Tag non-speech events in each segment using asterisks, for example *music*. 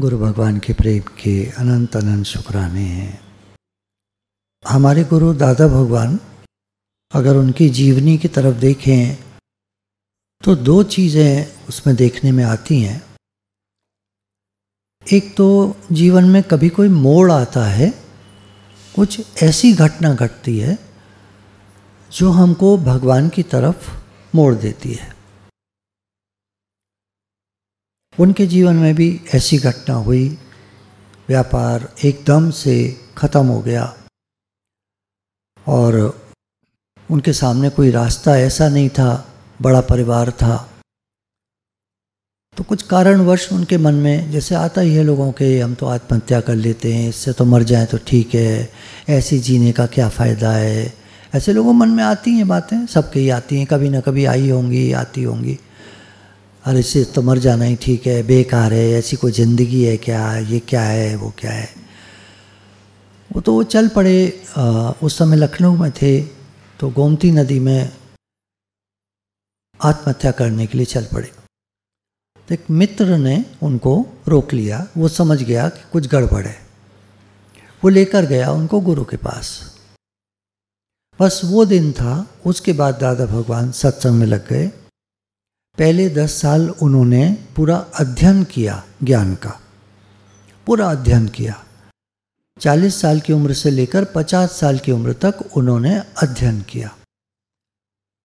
गुरु भगवान के प्रेम के अनंत अनंत शुक्राने हैं हमारे गुरु दादा भगवान अगर उनकी जीवनी की तरफ देखें तो दो चीज़ें उसमें देखने में आती हैं एक तो जीवन में कभी कोई मोड़ आता है कुछ ऐसी घटना घटती है जो हमको भगवान की तरफ मोड़ देती है उनके जीवन में भी ऐसी घटना हुई व्यापार एकदम से ख़त्म हो गया और उनके सामने कोई रास्ता ऐसा नहीं था बड़ा परिवार था तो कुछ कारणवश उनके मन में जैसे आता ही है लोगों के हम तो आत्महत्या कर लेते हैं इससे तो मर जाएं तो ठीक है ऐसे जीने का क्या फ़ायदा है ऐसे लोगों मन में आती हैं बातें सबके ही आती हैं कभी ना कभी आई होंगी आती होंगी अरे इसे तो मर जाना ही ठीक है बेकार है ऐसी कोई ज़िंदगी है क्या ये क्या है वो क्या है वो तो वो चल पड़े आ, उस समय लखनऊ में थे तो गोमती नदी में आत्महत्या करने के लिए चल पड़े तो एक मित्र ने उनको रोक लिया वो समझ गया कि कुछ गड़बड़ है वो लेकर गया उनको गुरु के पास बस वो दिन था उसके बाद दादा भगवान सत्संग में लग गए पहले दस साल उन्होंने पूरा अध्ययन किया ज्ञान का पूरा अध्ययन किया चालीस साल की उम्र से लेकर पचास साल की उम्र तक उन्होंने अध्ययन किया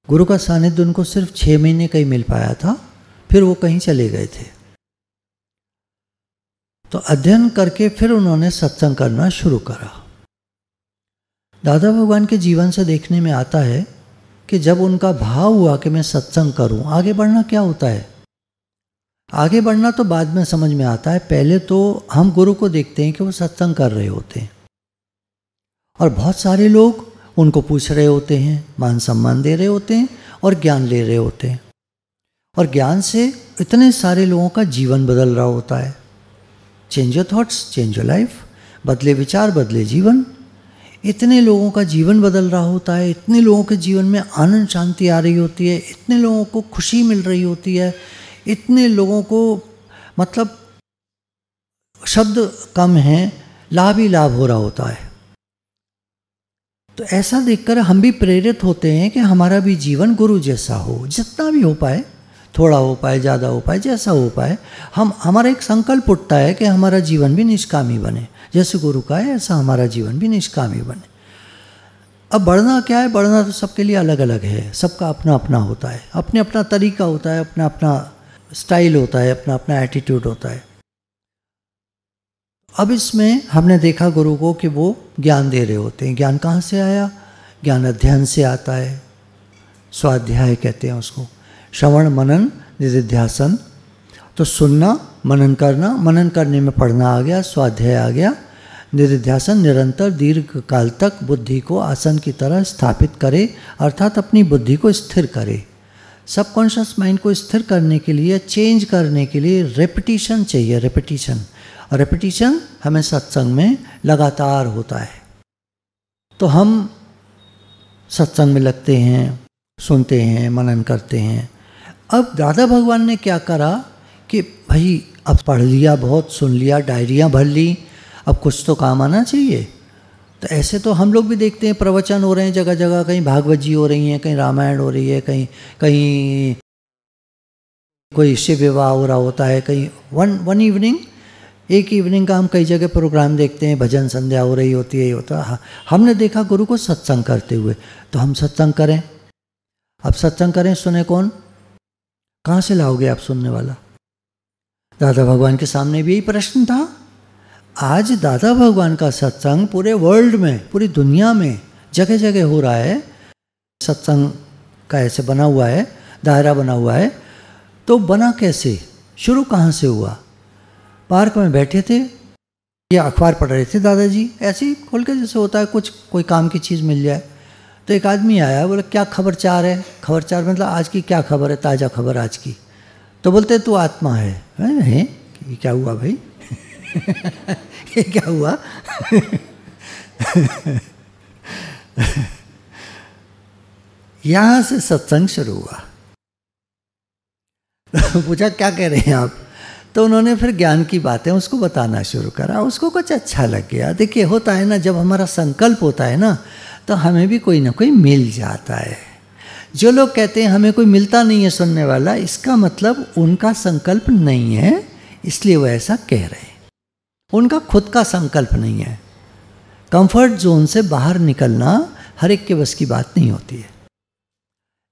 गुरु का सानिध्य उनको सिर्फ छः महीने का ही मिल पाया था फिर वो कहीं चले गए थे तो अध्ययन करके फिर उन्होंने सत्संग करना शुरू करा दादा भगवान के जीवन से देखने में आता है कि जब उनका भाव हुआ कि मैं सत्संग करूं आगे बढ़ना क्या होता है आगे बढ़ना तो बाद में समझ में आता है पहले तो हम गुरु को देखते हैं कि वो सत्संग कर रहे होते हैं और बहुत सारे लोग उनको पूछ रहे होते हैं मान सम्मान दे रहे होते हैं और ज्ञान ले रहे होते हैं और ज्ञान से इतने सारे लोगों का जीवन बदल रहा होता है change your thoughts change your life बदले विचार बदले जीवन इतने लोगों का जीवन बदल रहा होता है इतने लोगों के जीवन में आनंद शांति आ रही होती है इतने लोगों को खुशी मिल रही होती है इतने लोगों को मतलब शब्द कम हैं लाभ ही लाभ हो रहा होता है तो ऐसा देखकर हम भी प्रेरित होते हैं कि हमारा भी जीवन गुरु जैसा हो जितना भी हो पाए थोड़ा हो पाए ज़्यादा हो पाए जैसा हो पाए हम हमारा एक संकल्प उठता है कि हमारा जीवन भी निष्कामी बने जैसे गुरु का है ऐसा हमारा जीवन भी निष्कामी बने अब बढ़ना क्या है बढ़ना तो सबके लिए अलग अलग है सबका अपना अपना होता है अपने अपना तरीका होता है अपना अपना स्टाइल होता है अपना अपना एटीट्यूड होता है अब इसमें हमने देखा गुरु को कि वो ज्ञान दे रहे होते हैं ज्ञान कहाँ से आया ज्ञान अध्ययन से आता है स्वाध्याय कहते हैं उसको श्रवण मनन निधिध्यासन तो सुनना मनन करना मनन करने में पढ़ना आ गया स्वाध्याय आ गया निर्ध्यासन निरंतर दीर्घ काल तक बुद्धि को आसन की तरह स्थापित करे अर्थात अपनी बुद्धि को स्थिर करे सबकॉन्शियस माइंड को स्थिर करने के लिए चेंज करने के लिए रेपिटिशन चाहिए रेपिटिशन रेपिटिशन हमें सत्संग में लगातार होता है तो हम सत्संग में लगते हैं सुनते हैं मनन करते हैं अब दादा भगवान ने क्या करा कि भाई अब पढ़ लिया बहुत सुन लिया डायरियाँ भर ली अब कुछ तो काम आना चाहिए तो ऐसे तो हम लोग भी देखते हैं प्रवचन हो रहे हैं जगह जगह कहीं भागवत जी हो रही हैं कहीं रामायण हो रही है कहीं कहीं कोई शिव विवाह हो रहा होता है कहीं वन वन इवनिंग एक इवनिंग का हम कई जगह प्रोग्राम देखते हैं भजन संध्या हो रही होती है ये होता है हमने देखा गुरु को सत्संग करते हुए तो हम सत्संग करें अब सत्संग करें सुने कौन कहाँ से लाओगे आप सुनने वाला दादा भगवान के सामने भी यही प्रश्न था आज दादा भगवान का सत्संग पूरे वर्ल्ड में पूरी दुनिया में जगह जगह हो रहा है सत्संग का ऐसे बना हुआ है दायरा बना हुआ है तो बना कैसे शुरू कहाँ से हुआ पार्क में बैठे थे या अखबार पढ़ रहे थे दादाजी ऐसे ही खोल के जैसे होता है कुछ कोई काम की चीज़ मिल जाए तो एक आदमी आया बोला क्या खबर चार है खबर चार मतलब आज की क्या खबर है ताज़ा खबर आज की तो बोलते तू आत्मा है हैं ये क्या हुआ भाई *laughs* ये क्या हुआ *laughs* यहाँ से सत्संग शुरू हुआ *laughs* पूछा क्या कह रहे हैं आप तो उन्होंने फिर ज्ञान की बातें उसको बताना शुरू करा उसको कुछ अच्छा लग गया देखिए होता है ना जब हमारा संकल्प होता है ना तो हमें भी कोई ना कोई मिल जाता है जो लोग कहते हैं हमें कोई मिलता नहीं है सुनने वाला इसका मतलब उनका संकल्प नहीं है इसलिए वह ऐसा कह रहे हैं उनका खुद का संकल्प नहीं है कंफर्ट जोन से बाहर निकलना हर एक के बस की बात नहीं होती है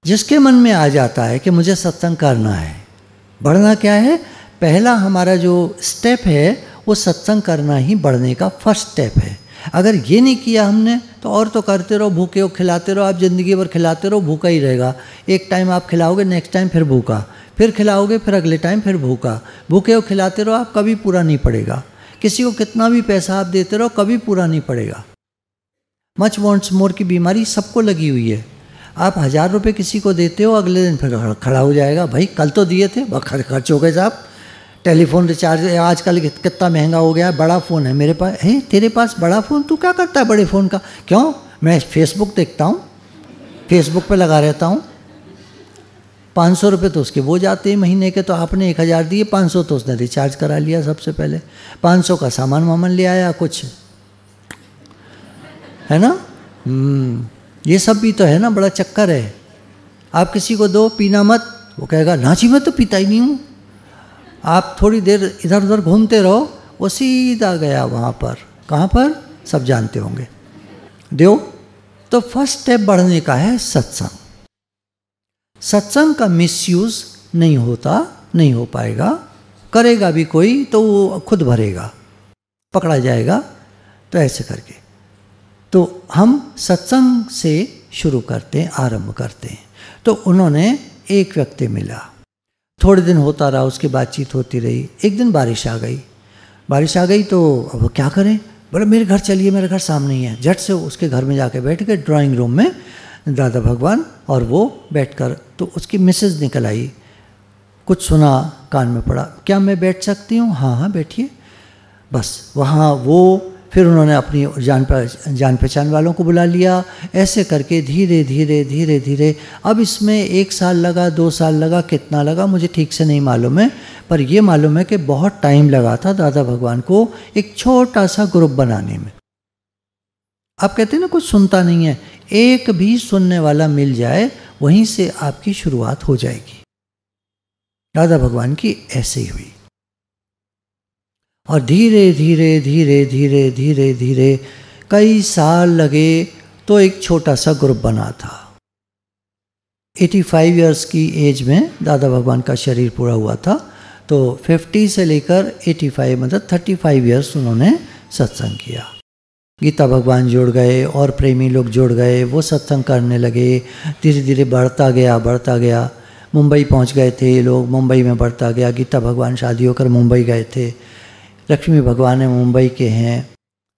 जिसके मन में आ जाता है कि मुझे सत्संग करना है बढ़ना क्या है पहला हमारा जो स्टेप है वो सत्संग करना ही बढ़ने का फर्स्ट स्टेप है अगर ये नहीं किया हमने तो और तो करते रहो भूखे हो खिलाते रहो आप ज़िंदगी भर खिलाते रहो भूखा ही रहेगा एक टाइम आप खिलाओगे नेक्स्ट टाइम फिर भूखा फिर खिलाओगे फिर अगले टाइम फिर भूखा भूखे हो खिलाते रहो आप कभी पूरा नहीं पड़ेगा किसी को कितना भी पैसा आप देते रहो कभी पूरा नहीं पड़ेगा मच वॉन्ट्स मोर की बीमारी सबको लगी हुई है आप हज़ार रुपये किसी को देते हो अगले दिन फिर खड़ा हो जाएगा भाई कल तो दिए थे खर्च हो गए साहब टेलीफोन रिचार्ज आजकल कितना महंगा हो गया है बड़ा फ़ोन है मेरे पास है तेरे पास बड़ा फ़ोन तू क्या करता है बड़े फ़ोन का क्यों मैं फेसबुक देखता हूँ फेसबुक पे लगा रहता हूँ पाँच सौ रुपये तो उसके वो जाते हैं महीने के तो आपने एक हज़ार दिए पाँच सौ तो उसने रिचार्ज करा लिया सबसे पहले पाँच सौ का सामान वामान ले आया कुछ है ना हम्म, ये सब भी तो है ना बड़ा चक्कर है आप किसी को दो पीना मत वो कहेगा ना जी मैं तो पीता ही नहीं हूँ आप थोड़ी देर इधर उधर घूमते रहो वो सीधा गया वहाँ पर कहाँ पर सब जानते होंगे देव तो फर्स्ट स्टेप बढ़ने का है सत्संग सत्संग का मिस नहीं होता नहीं हो पाएगा करेगा भी कोई तो वो खुद भरेगा पकड़ा जाएगा तो ऐसे करके तो हम सत्संग से शुरू करते हैं आरंभ करते हैं तो उन्होंने एक व्यक्ति मिला थोड़े दिन होता रहा उसकी बातचीत होती रही एक दिन बारिश आ गई बारिश आ गई तो अब क्या करें बोले मेरे घर चलिए मेरे घर सामने ही है झट से उसके घर में जाके बैठ गए ड्राइंग रूम में दादा भगवान और वो बैठकर तो उसकी मिसेज निकल आई कुछ सुना कान में पड़ा क्या मैं बैठ सकती हूँ हाँ हाँ बैठिए बस वहाँ वो फिर उन्होंने अपनी जान जान पहचान वालों को बुला लिया ऐसे करके धीरे धीरे धीरे धीरे अब इसमें एक साल लगा दो साल लगा कितना लगा मुझे ठीक से नहीं मालूम है पर यह मालूम है कि बहुत टाइम लगा था दादा भगवान को एक छोटा सा ग्रुप बनाने में आप कहते हैं ना कुछ सुनता नहीं है एक भी सुनने वाला मिल जाए वहीं से आपकी शुरुआत हो जाएगी दादा भगवान की ऐसे ही हुई और धीरे धीरे धीरे धीरे धीरे धीरे कई साल लगे तो एक छोटा सा ग्रुप बना था 85 इयर्स की एज में दादा भगवान का शरीर पूरा हुआ था तो 50 से लेकर 85 मतलब 35 इयर्स उन्होंने सत्संग किया गीता भगवान जुड़ गए और प्रेमी लोग जुड़ गए वो सत्संग करने लगे धीरे धीरे बढ़ता गया बढ़ता गया मुंबई पहुंच गए थे लोग मुंबई में बढ़ता गया गीता भगवान शादी होकर मुंबई गए थे लक्ष्मी भगवान है मुंबई के हैं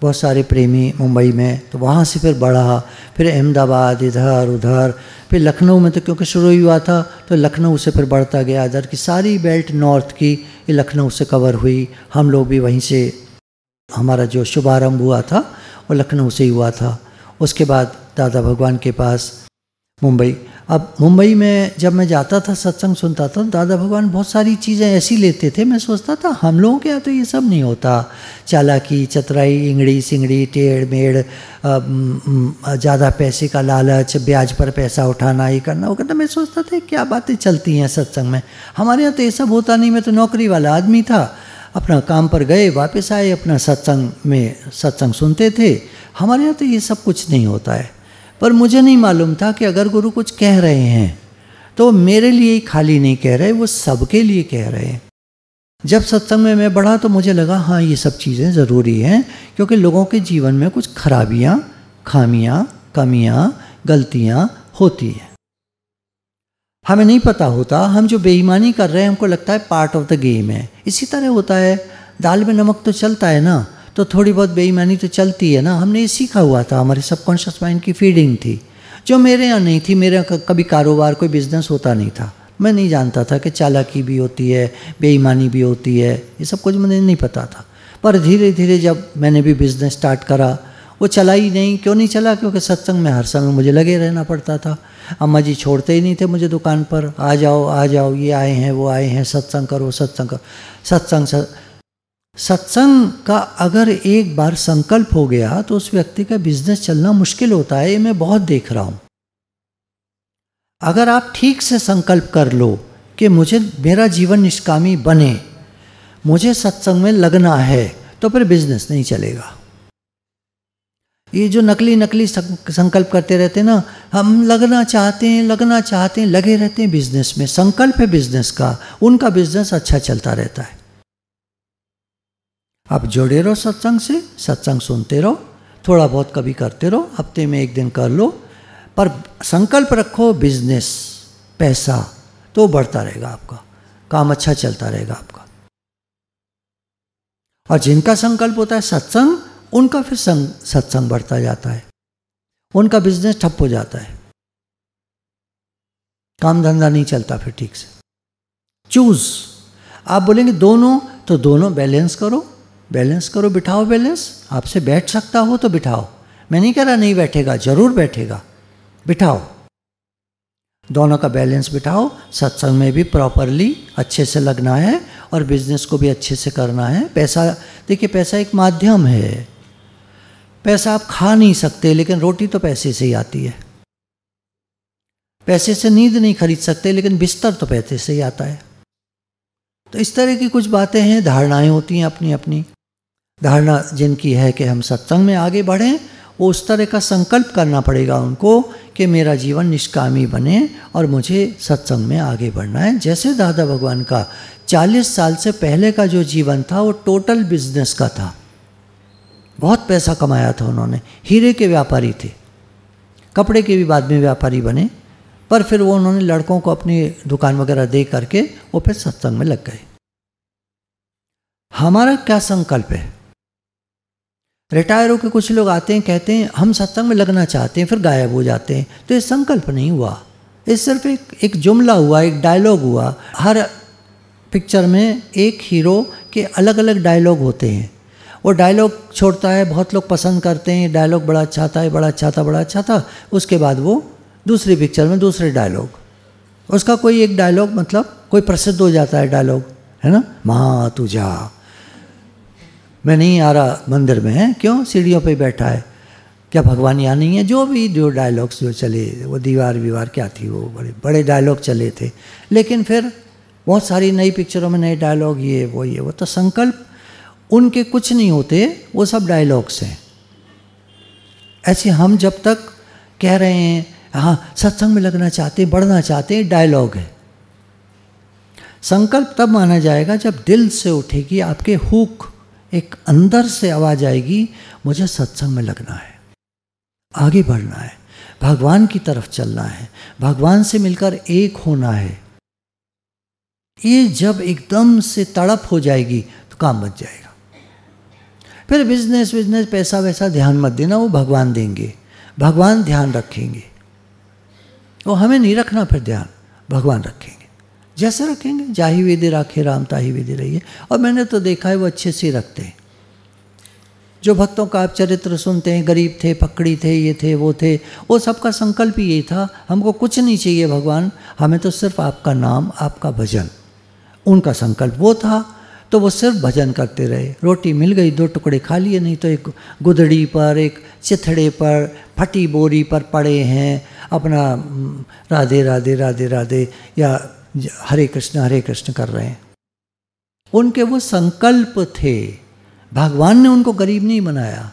बहुत सारे प्रेमी मुंबई में तो वहाँ से फिर बढ़ा फिर अहमदाबाद इधर उधर फिर लखनऊ में तो क्योंकि शुरू ही हुआ था तो लखनऊ से फिर बढ़ता गया इधर की सारी बेल्ट नॉर्थ की ये लखनऊ से कवर हुई हम लोग भी वहीं से हमारा जो शुभारंभ हुआ था वो लखनऊ से ही हुआ था उसके बाद दादा भगवान के पास मुंबई अब मुंबई में जब मैं जाता था सत्संग सुनता था दादा भगवान बहुत सारी चीज़ें ऐसी लेते थे मैं सोचता था हम लोगों के यहाँ तो ये सब नहीं होता चालाकी चतराई इंगड़ी सिंगड़ी टेढ़ मेढ़ ज़्यादा पैसे का लालच ब्याज पर पैसा उठाना ये करना वो करना मैं सोचता था क्या बातें चलती हैं सत्संग में हमारे यहाँ तो ये सब होता नहीं मैं तो नौकरी वाला आदमी था अपना काम पर गए वापस आए अपना सत्संग में सत्संग सुनते थे हमारे यहाँ तो ये सब कुछ नहीं होता है पर मुझे नहीं मालूम था कि अगर गुरु कुछ कह रहे हैं तो मेरे लिए ही खाली नहीं कह रहे वो सबके लिए कह रहे हैं जब सत्संग में मैं बढ़ा तो मुझे लगा हाँ ये सब चीज़ें ज़रूरी हैं क्योंकि लोगों के जीवन में कुछ खराबियाँ खामियाँ कमियाँ गलतियाँ होती हैं हमें नहीं पता होता हम जो बेईमानी कर रहे हैं हमको लगता है पार्ट ऑफ द गेम है इसी तरह होता है दाल में नमक तो चलता है ना तो थोड़ी बहुत बेईमानी तो चलती है ना हमने ये सीखा हुआ था हमारे सबकॉन्शियस माइंड की फीडिंग थी जो मेरे यहाँ नहीं थी मेरे यहाँ कभी कारोबार कोई बिजनेस होता नहीं था मैं नहीं जानता था कि चालाकी भी होती है बेईमानी भी होती है ये सब कुछ मुझे नहीं पता था पर धीरे धीरे जब मैंने भी बिज़नेस स्टार्ट करा वो चला ही नहीं क्यों नहीं चला क्योंकि सत्संग में हर समय मुझे लगे रहना पड़ता था अम्मा जी छोड़ते ही नहीं थे मुझे दुकान पर आ जाओ आ जाओ ये आए हैं वो आए हैं सत्संग करो सत्संग करो सत्संग सत्संग का अगर एक बार संकल्प हो गया तो उस व्यक्ति का बिजनेस चलना मुश्किल होता है ये मैं बहुत देख रहा हूँ अगर आप ठीक से संकल्प कर लो कि मुझे मेरा जीवन निष्कामी बने मुझे सत्संग में लगना है तो फिर बिजनेस नहीं चलेगा ये जो नकली नकली संकल्प करते रहते हैं ना हम लगना चाहते हैं लगना चाहते हैं लगे रहते हैं बिजनेस में संकल्प है बिजनेस का उनका बिजनेस अच्छा चलता रहता है आप जुड़े रहो सत्संग से सत्संग सुनते रहो थोड़ा बहुत कभी करते रहो हफ्ते में एक दिन कर लो पर संकल्प रखो बिजनेस पैसा तो बढ़ता रहेगा आपका काम अच्छा चलता रहेगा आपका और जिनका संकल्प होता है सत्संग उनका फिर संग सत्संग बढ़ता जाता है उनका बिजनेस ठप हो जाता है काम धंधा नहीं चलता फिर ठीक से चूज आप बोलेंगे दोनों तो दोनों बैलेंस करो बैलेंस करो बिठाओ बैलेंस आपसे बैठ सकता हो तो बिठाओ मैं नहीं कह रहा नहीं बैठेगा जरूर बैठेगा बिठाओ दोनों का बैलेंस बिठाओ सत्संग में भी प्रॉपरली अच्छे से लगना है और बिजनेस को भी अच्छे से करना है पैसा देखिए पैसा एक माध्यम है पैसा आप खा नहीं सकते लेकिन रोटी तो पैसे से ही आती है पैसे से नींद नहीं खरीद सकते लेकिन बिस्तर तो पैसे से ही आता है तो इस तरह की कुछ बातें हैं धारणाएं होती हैं अपनी अपनी धारणा जिनकी है कि हम सत्संग में आगे बढ़ें वो उस तरह का संकल्प करना पड़ेगा उनको कि मेरा जीवन निष्कामी बने और मुझे सत्संग में आगे बढ़ना है जैसे दादा भगवान का 40 साल से पहले का जो जीवन था वो टोटल बिजनेस का था बहुत पैसा कमाया था उन्होंने हीरे के व्यापारी थे कपड़े के भी बाद में व्यापारी बने पर फिर वो उन्होंने लड़कों को अपनी दुकान वगैरह दे करके वो फिर सत्संग में लग गए हमारा क्या संकल्प है रिटायर होकर कुछ लोग आते हैं कहते हैं हम सत्संग में लगना चाहते हैं फिर गायब हो जाते हैं तो ये संकल्प नहीं हुआ ये सिर्फ एक एक जुमला हुआ एक डायलॉग हुआ हर पिक्चर में एक हीरो के अलग अलग डायलॉग होते हैं वो डायलॉग छोड़ता है बहुत लोग पसंद करते हैं डायलॉग बड़ा अच्छा था बड़ा अच्छा था बड़ा अच्छा था उसके बाद वो दूसरी पिक्चर में दूसरे डायलॉग उसका कोई एक डायलॉग मतलब कोई प्रसिद्ध हो जाता है डायलॉग है ना माँ तुझा मैं नहीं आ रहा मंदिर में क्यों सीढ़ियों पर बैठा है क्या भगवान यहाँ नहीं है जो भी जो डायलॉग्स जो चले वो दीवार वीवार क्या थी वो बड़े बड़े डायलॉग चले थे लेकिन फिर बहुत सारी नई पिक्चरों में नए डायलॉग ये वो ये वो तो संकल्प उनके कुछ नहीं होते वो सब डायलॉग्स हैं ऐसे हम जब तक कह रहे हैं हाँ सत्संग में लगना चाहते हैं बढ़ना चाहते हैं डायलॉग है संकल्प तब माना जाएगा जब दिल से उठेगी आपके हुक एक अंदर से आवाज़ आएगी मुझे सत्संग में लगना है आगे बढ़ना है भगवान की तरफ चलना है भगवान से मिलकर एक होना है ये जब एकदम से तड़प हो जाएगी तो काम बच जाएगा फिर बिजनेस बिजनेस पैसा वैसा ध्यान मत देना वो भगवान देंगे भगवान ध्यान रखेंगे वो हमें नहीं रखना फिर ध्यान भगवान रखेंगे जैसे रखेंगे जाही विधि राखे राम ताही रही है और मैंने तो देखा है वो अच्छे से रखते हैं जो भक्तों का आप चरित्र सुनते हैं गरीब थे पकड़ी थे ये थे वो थे वो सबका संकल्प ही यही था हमको कुछ नहीं चाहिए भगवान हमें तो सिर्फ आपका नाम आपका भजन उनका संकल्प वो था तो वो सिर्फ भजन करते रहे रोटी मिल गई दो टुकड़े खा लिए नहीं तो एक गुदड़ी पर एक चिथड़े पर फटी बोरी पर पड़े हैं अपना हम्म, राधे राधे राधे राधे या हरे कृष्ण हरे कृष्ण कर रहे हैं उनके वो संकल्प थे भगवान ने उनको गरीब नहीं बनाया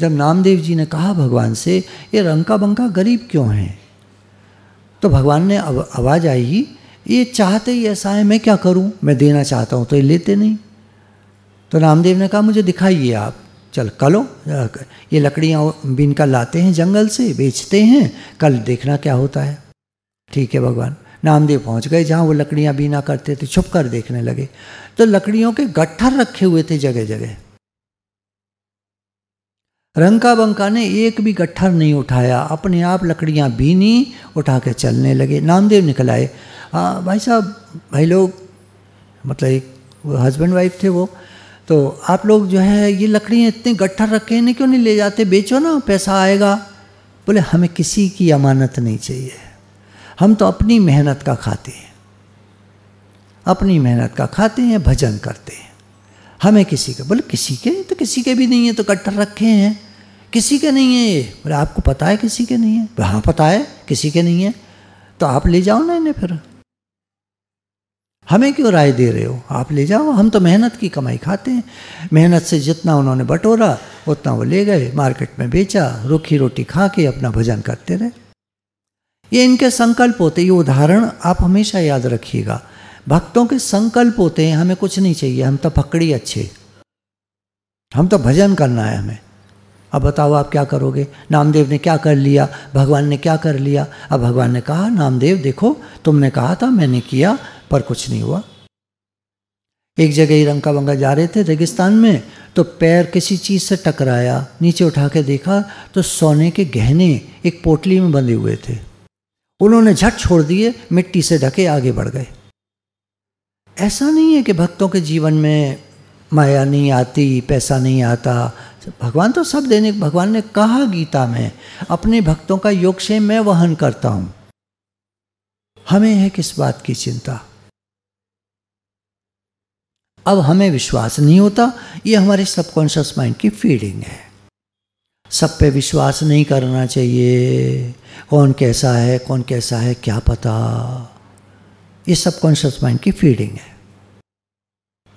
जब नामदेव जी ने कहा भगवान से ये रंका बंका गरीब क्यों हैं तो भगवान ने आवाज़ आई ये चाहते ही ऐसा है मैं क्या करूं मैं देना चाहता हूं तो ये लेते नहीं तो रामदेव ने कहा मुझे दिखाइए आप चल कलो ये लकड़ियाँ बीन का लाते हैं जंगल से बेचते हैं कल देखना क्या होता है ठीक है भगवान नामदेव पहुंच गए जहाँ वो लकड़ियाँ बीना करते थे छुप कर देखने लगे तो लकड़ियों के गट्ठर रखे हुए थे जगह जगह रंका बंका ने एक भी गट्ठर नहीं उठाया अपने आप लकड़ियाँ बीनी उठा के चलने लगे नामदेव निकल आए हाँ भाई साहब भाई लोग मतलब एक हस्बैंड वाइफ थे वो तो आप लोग जो है ये लकड़ियाँ इतने गट्ठर रखे हैं क्यों नहीं ले जाते बेचो ना पैसा आएगा बोले हमें किसी की अमानत नहीं चाहिए हम तो अपनी मेहनत का खाते हैं अपनी मेहनत का खाते हैं भजन करते हैं हमें किसी का बोले किसी के तो किसी के भी नहीं है तो कट्टर रखे हैं किसी के नहीं है ये बोले आपको पता है किसी के नहीं है हाँ पता है किसी के नहीं है तो आप ले जाओ ना इन्हें फिर हमें क्यों राय दे रहे हो आप ले जाओ हम तो मेहनत की कमाई खाते हैं मेहनत से जितना उन्होंने बटोरा उतना वो ले गए मार्केट में बेचा रूखी रोटी खा के अपना भजन करते रहे ये इनके संकल्प होते ये उदाहरण आप हमेशा याद रखिएगा भक्तों के संकल्प होते हैं हमें कुछ नहीं चाहिए हम तो फकड़ी अच्छे हम तो भजन करना है हमें अब बताओ आप क्या करोगे नामदेव ने क्या कर लिया भगवान ने क्या कर लिया अब भगवान ने कहा नामदेव देखो तुमने कहा था मैंने किया पर कुछ नहीं हुआ एक जगह ही रंका बंगा जा रहे थे रेगिस्तान में तो पैर किसी चीज़ से टकराया नीचे उठा के देखा तो सोने के गहने एक पोटली में बंधे हुए थे उन्होंने झट छोड़ दिए मिट्टी से ढके आगे बढ़ गए ऐसा नहीं है कि भक्तों के जीवन में माया नहीं आती पैसा नहीं आता भगवान तो सब देने भगवान ने कहा गीता में अपने भक्तों का योगक्षेम मैं वहन करता हूं हमें है किस बात की चिंता अब हमें विश्वास नहीं होता ये हमारे सबकॉन्शियस माइंड की फीलिंग है सब पे विश्वास नहीं करना चाहिए कौन कैसा है कौन कैसा है क्या पता ये सब कॉन्शियस माइंड की फीडिंग है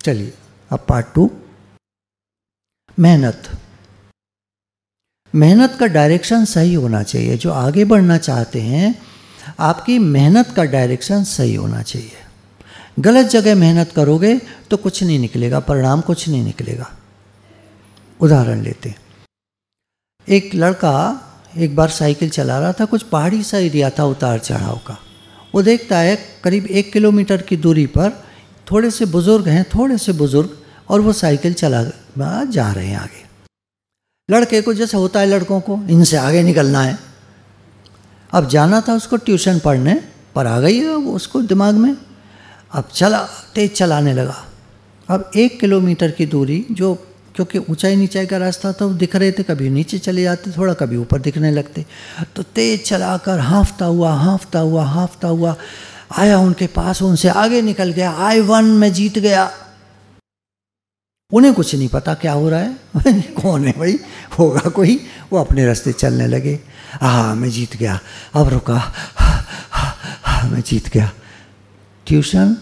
चलिए अब पार्ट टू मेहनत मेहनत का डायरेक्शन सही होना चाहिए जो आगे बढ़ना चाहते हैं आपकी मेहनत का डायरेक्शन सही होना चाहिए गलत जगह मेहनत करोगे तो कुछ नहीं निकलेगा परिणाम कुछ नहीं निकलेगा उदाहरण लेते हैं एक लड़का एक बार साइकिल चला रहा था कुछ पहाड़ी सा एरिया था उतार चढ़ाव का वो देखता है करीब एक किलोमीटर की दूरी पर थोड़े से बुज़ुर्ग हैं थोड़े से बुज़ुर्ग और वो साइकिल चला जा रहे हैं आगे लड़के को जैसे होता है लड़कों को इनसे आगे निकलना है अब जाना था उसको ट्यूशन पढ़ने पर आ गई है उसको दिमाग में अब चला तेज चलाने लगा अब एक किलोमीटर की दूरी जो क्योंकि ऊंचाई नीचाई का रास्ता तो दिख रहे थे कभी नीचे चले जाते थोड़ा कभी ऊपर दिखने लगते तो तेज चलाकर हाँफता हुआ हाँफता हुआ हाँफता हुआ आया उनके पास उनसे आगे निकल गया आई वन में जीत गया उन्हें कुछ नहीं पता क्या हो रहा है *laughs* कौन है भाई होगा कोई वो अपने रास्ते चलने लगे हाँ मैं जीत गया अब रुका हाँ, हाँ, हाँ, मैं जीत गया ट्यूशन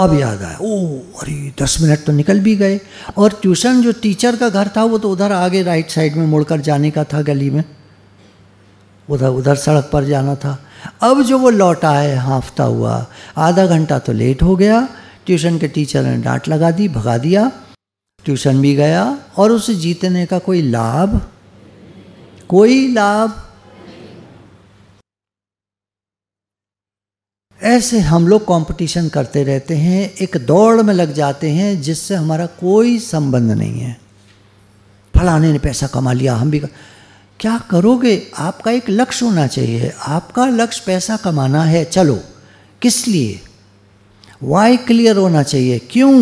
अब याद आया ओ अरे दस मिनट तो निकल भी गए और ट्यूशन जो टीचर का घर था वो तो उधर आगे राइट साइड में मुड़कर जाने का था गली में उधर उधर सड़क पर जाना था अब जो वो लौटा है हाफता हुआ आधा घंटा तो लेट हो गया ट्यूशन के टीचर ने डांट लगा दी भगा दिया ट्यूशन भी गया और उसे जीतने का कोई लाभ कोई लाभ ऐसे हम लोग कॉम्पिटिशन करते रहते हैं एक दौड़ में लग जाते हैं जिससे हमारा कोई संबंध नहीं है फलाने ने पैसा कमा लिया हम भी कर... क्या करोगे आपका एक लक्ष्य होना चाहिए आपका लक्ष्य पैसा कमाना है चलो किस लिए वाई क्लियर होना चाहिए क्यों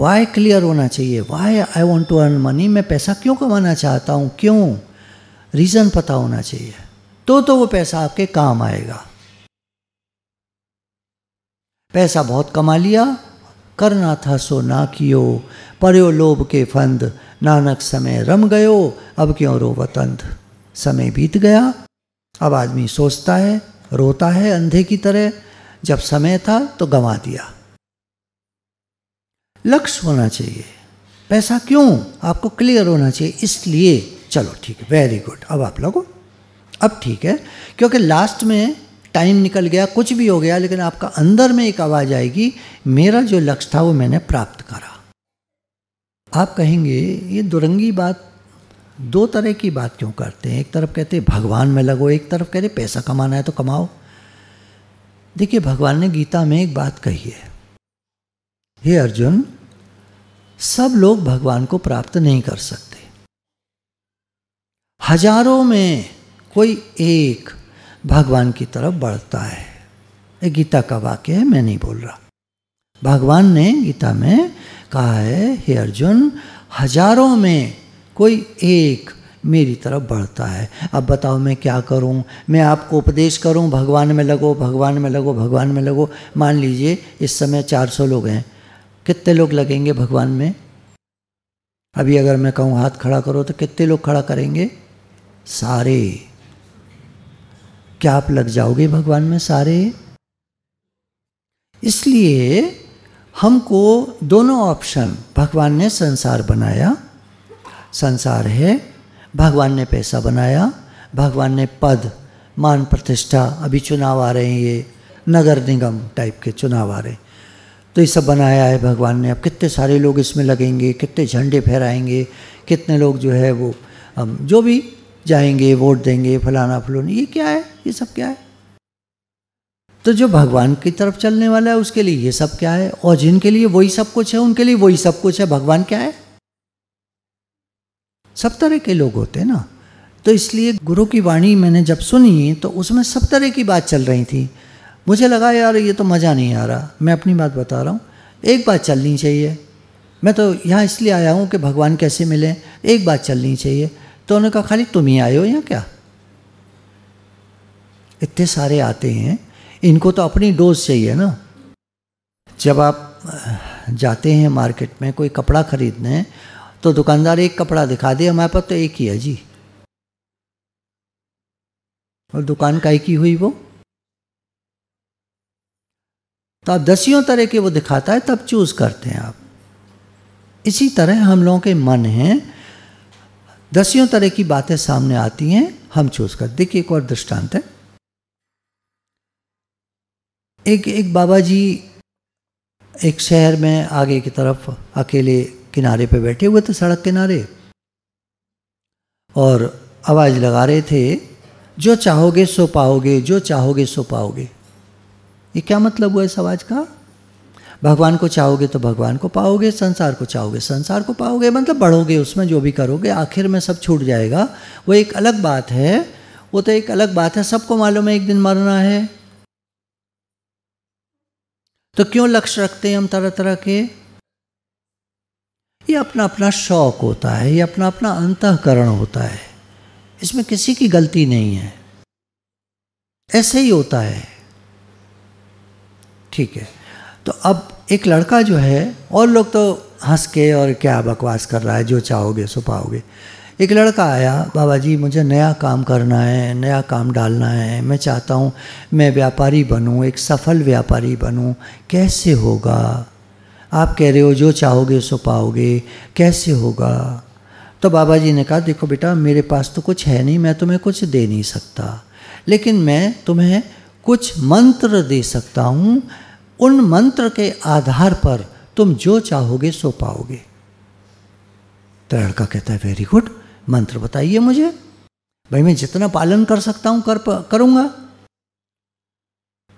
वाई क्लियर होना चाहिए why I want to earn money मैं पैसा क्यों कमाना चाहता हूँ क्यों रीज़न पता होना चाहिए तो तो वो पैसा आपके काम आएगा पैसा बहुत कमा लिया करना था सो ना कियो पर लोभ के फंद नानक समय रम गयो अब क्यों रो अंध समय बीत गया अब आदमी सोचता है रोता है अंधे की तरह जब समय था तो गंवा दिया लक्ष्य होना चाहिए पैसा क्यों आपको क्लियर होना चाहिए इसलिए चलो ठीक है वेरी गुड अब आप लोगों अब ठीक है क्योंकि लास्ट में टाइम निकल गया कुछ भी हो गया लेकिन आपका अंदर में एक आवाज़ आएगी मेरा जो लक्ष्य था वो मैंने प्राप्त करा आप कहेंगे ये दुरंगी बात दो तरह की बात क्यों करते हैं एक तरफ कहते हैं भगवान में लगो एक तरफ कहते पैसा कमाना है तो कमाओ देखिए भगवान ने गीता में एक बात कही है हे अर्जुन सब लोग भगवान को प्राप्त नहीं कर सकते हजारों में कोई एक भगवान की तरफ बढ़ता है ये गीता का वाक्य है मैं नहीं बोल रहा भगवान ने गीता में कहा है हे अर्जुन हजारों में कोई एक मेरी तरफ बढ़ता है अब बताओ मैं क्या करूं मैं आपको उपदेश करूं भगवान में लगो भगवान में लगो भगवान में लगो मान लीजिए इस समय 400 लोग हैं कितने लोग लगेंगे भगवान में अभी अगर मैं कहूँ हाथ खड़ा करो तो कितने लोग खड़ा करेंगे सारे क्या आप लग जाओगे भगवान में सारे इसलिए हमको दोनों ऑप्शन भगवान ने संसार बनाया संसार है भगवान ने पैसा बनाया भगवान ने पद मान प्रतिष्ठा अभी चुनाव आ रहे हैं ये नगर निगम टाइप के चुनाव आ रहे हैं तो ये सब बनाया है भगवान ने अब कितने सारे लोग इसमें लगेंगे कितने झंडे फहराएंगे कितने लोग जो है वो जो भी जाएंगे वोट देंगे फलाना फलानी ये क्या है ये सब क्या है तो जो भगवान की तरफ चलने वाला है उसके लिए ये सब क्या है और जिनके लिए वही सब कुछ है उनके लिए वही सब कुछ है भगवान क्या है सब तरह के लोग होते हैं ना तो इसलिए गुरु की वाणी मैंने जब सुनी तो उसमें सब तरह की बात चल रही थी मुझे लगा यार ये तो मज़ा नहीं आ रहा मैं अपनी बात बता रहा हूँ एक बात चलनी चाहिए मैं तो यहाँ इसलिए आया हूँ कि भगवान कैसे मिले एक बात चलनी चाहिए तो उन्होंने कहा खाली तुम ही आए हो या क्या इतने सारे आते हैं इनको तो अपनी डोज चाहिए ना जब आप जाते हैं मार्केट में कोई कपड़ा खरीदने तो दुकानदार एक कपड़ा दिखा दे हमारे पास तो एक ही है जी और दुकान एक ही हुई वो तो आप दसियों तरह के वो दिखाता है तब चूज करते हैं आप इसी तरह हम लोगों के मन हैं दसियों तरह की बातें सामने आती हैं हम चूज कर देखिए एक और दृष्टांत है एक एक बाबा जी एक शहर में आगे की तरफ अकेले किनारे पे बैठे हुए थे सड़क किनारे और आवाज़ लगा रहे थे जो चाहोगे सो पाओगे जो चाहोगे सो पाओगे ये क्या मतलब हुआ इस आवाज़ का भगवान को चाहोगे तो भगवान को पाओगे संसार को चाहोगे संसार को पाओगे मतलब बढ़ोगे उसमें जो भी करोगे आखिर में सब छूट जाएगा वो एक अलग बात है वो तो एक अलग बात है सबको मालूम है एक दिन मरना है तो क्यों लक्ष्य रखते हैं हम तरह तरह के ये अपना अपना शौक होता है ये अपना अपना अंतकरण होता है इसमें किसी की गलती नहीं है ऐसे ही होता है ठीक है तो अब एक लड़का जो है और लोग तो हंस के और क्या बकवास कर रहा है जो चाहोगे सो पाओगे एक लड़का आया बाबा जी मुझे नया काम करना है नया काम डालना है मैं चाहता हूँ मैं व्यापारी बनूँ एक सफल व्यापारी बनूँ कैसे होगा आप कह रहे हो जो चाहोगे सो पाओगे कैसे होगा तो बाबा जी ने कहा देखो बेटा मेरे पास तो कुछ है नहीं मैं तुम्हें कुछ दे नहीं सकता लेकिन मैं तुम्हें कुछ मंत्र दे सकता हूँ उन मंत्र के आधार पर तुम जो चाहोगे सो पाओगे तो लड़का कहता है वेरी गुड मंत्र बताइए मुझे भाई मैं जितना पालन कर सकता हूँ कर करूँगा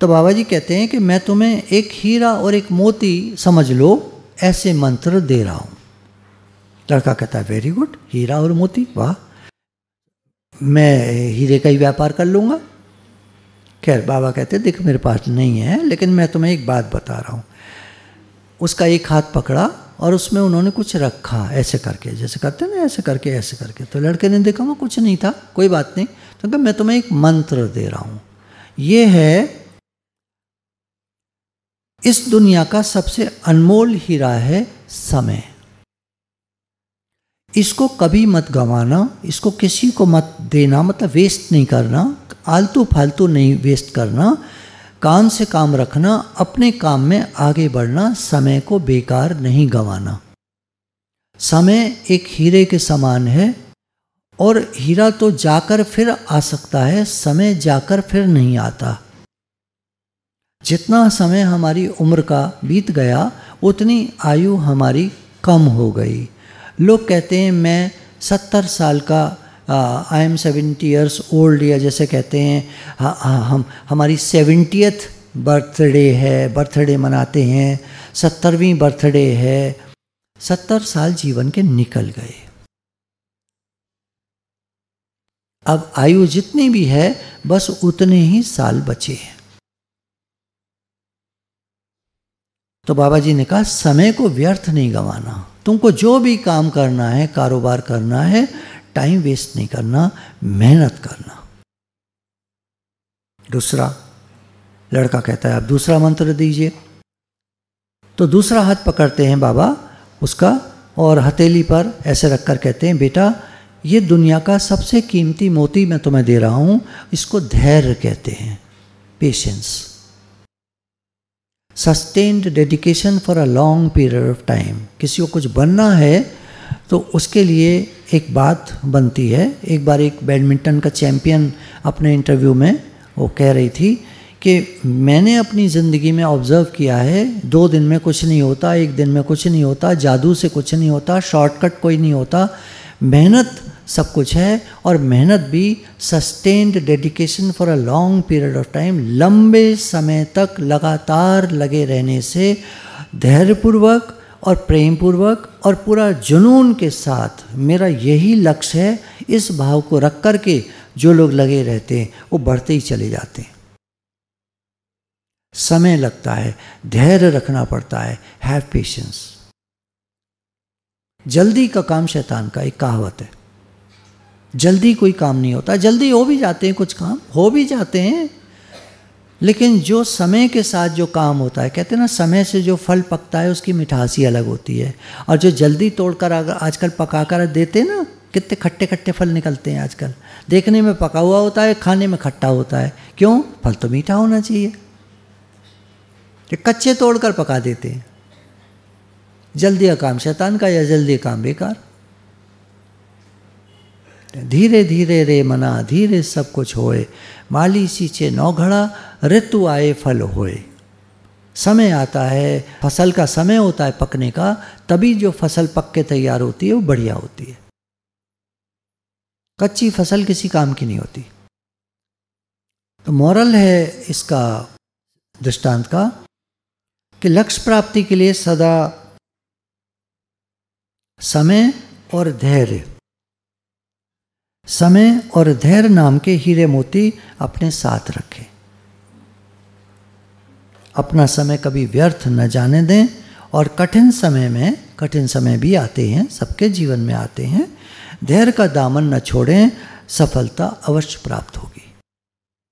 तो बाबा जी कहते हैं कि मैं तुम्हें एक हीरा और एक मोती समझ लो ऐसे मंत्र दे रहा हूँ लड़का कहता है वेरी गुड हीरा और मोती वाह मैं हीरे का ही व्यापार कर लूँगा खैर बाबा कहते देख मेरे पास तो नहीं है लेकिन मैं तुम्हें एक बात बता रहा हूँ उसका एक हाथ पकड़ा और उसमें उन्होंने कुछ रखा ऐसे करके जैसे करते ना ऐसे करके ऐसे करके तो लड़के ने देखा वो कुछ नहीं था कोई बात नहीं तो कहा मैं तुम्हें एक मंत्र दे रहा हूँ ये है इस दुनिया का सबसे अनमोल हीरा है समय इसको कभी मत गंवाना इसको किसी को मत देना मतलब वेस्ट नहीं करना आलतू फालतू नहीं वेस्ट करना काम से काम रखना अपने काम में आगे बढ़ना समय को बेकार नहीं गंवाना समय एक हीरे के समान है और हीरा तो जाकर फिर आ सकता है समय जाकर फिर नहीं आता जितना समय हमारी उम्र का बीत गया उतनी आयु हमारी कम हो गई लोग कहते हैं मैं सत्तर साल का I am seventy years old या जैसे कहते हैं हम हमारी सेवेंटियथ बर्थडे है बर्थडे मनाते हैं सत्तरवीं बर्थडे है सत्तर साल जीवन के निकल गए अब आयु जितनी भी है बस उतने ही साल बचे हैं तो बाबा जी ने कहा समय को व्यर्थ नहीं गंवाना तुमको जो भी काम करना है कारोबार करना है टाइम वेस्ट नहीं करना मेहनत करना दूसरा लड़का कहता है आप दूसरा मंत्र दीजिए तो दूसरा हाथ पकड़ते हैं बाबा उसका और हथेली पर ऐसे रखकर कहते हैं बेटा ये दुनिया का सबसे कीमती मोती मैं तुम्हें दे रहा हूँ इसको धैर्य कहते हैं patience sustained dedication for a long period of time किसी को कुछ बनना है तो उसके लिए एक बात बनती है एक बार एक बैडमिंटन का चैम्पियन अपने इंटरव्यू में वो कह रही थी कि मैंने अपनी ज़िंदगी में ऑब्ज़र्व किया है दो दिन में कुछ नहीं होता एक दिन में कुछ नहीं होता जादू से कुछ नहीं होता शॉर्टकट कोई नहीं होता मेहनत सब कुछ है और मेहनत भी sustained dedication for a long period of time लंबे समय तक लगातार लगे रहने से धैर्यपूर्वक और प्रेम पूर्वक और पूरा जुनून के साथ मेरा यही लक्ष्य है इस भाव को रख कर के जो लोग लगे रहते हैं वो बढ़ते ही चले जाते हैं समय लगता है धैर्य रखना पड़ता है हैव पेशेंस जल्दी का काम शैतान का एक कहावत है जल्दी कोई काम नहीं होता जल्दी हो भी जाते हैं कुछ काम हो भी जाते हैं लेकिन जो समय के साथ जो काम होता है कहते हैं ना समय से जो फल पकता है उसकी मिठास ही अलग होती है और जो जल्दी तोड़कर आजकल पका कर देते ना कितने खट्टे खट्टे फल निकलते हैं आजकल देखने में पका हुआ होता है खाने में खट्टा होता है क्यों फल तो मीठा होना चाहिए तो कच्चे तोड़कर पका देते हैं जल्दी का काम शैतान का या जल्दी काम बेकार बांटे धीरे धीरे रे मना धीरे सब कुछ होए माली सींचे नौघड़ा ऋतु आए फल होए समय आता है फसल का समय होता है पकने का तभी जो फसल पक के तैयार होती है वो बढ़िया होती है कच्ची फसल किसी काम की नहीं होती तो मॉरल है इसका दृष्टांत का कि लक्ष्य प्राप्ति के लिए सदा समय और धैर्य समय और धैर्य नाम के हीरे मोती अपने साथ रखें अपना समय कभी व्यर्थ न जाने दें और कठिन समय में कठिन समय भी आते हैं सबके जीवन में आते हैं धैर्य का दामन न छोड़ें सफलता अवश्य प्राप्त होगी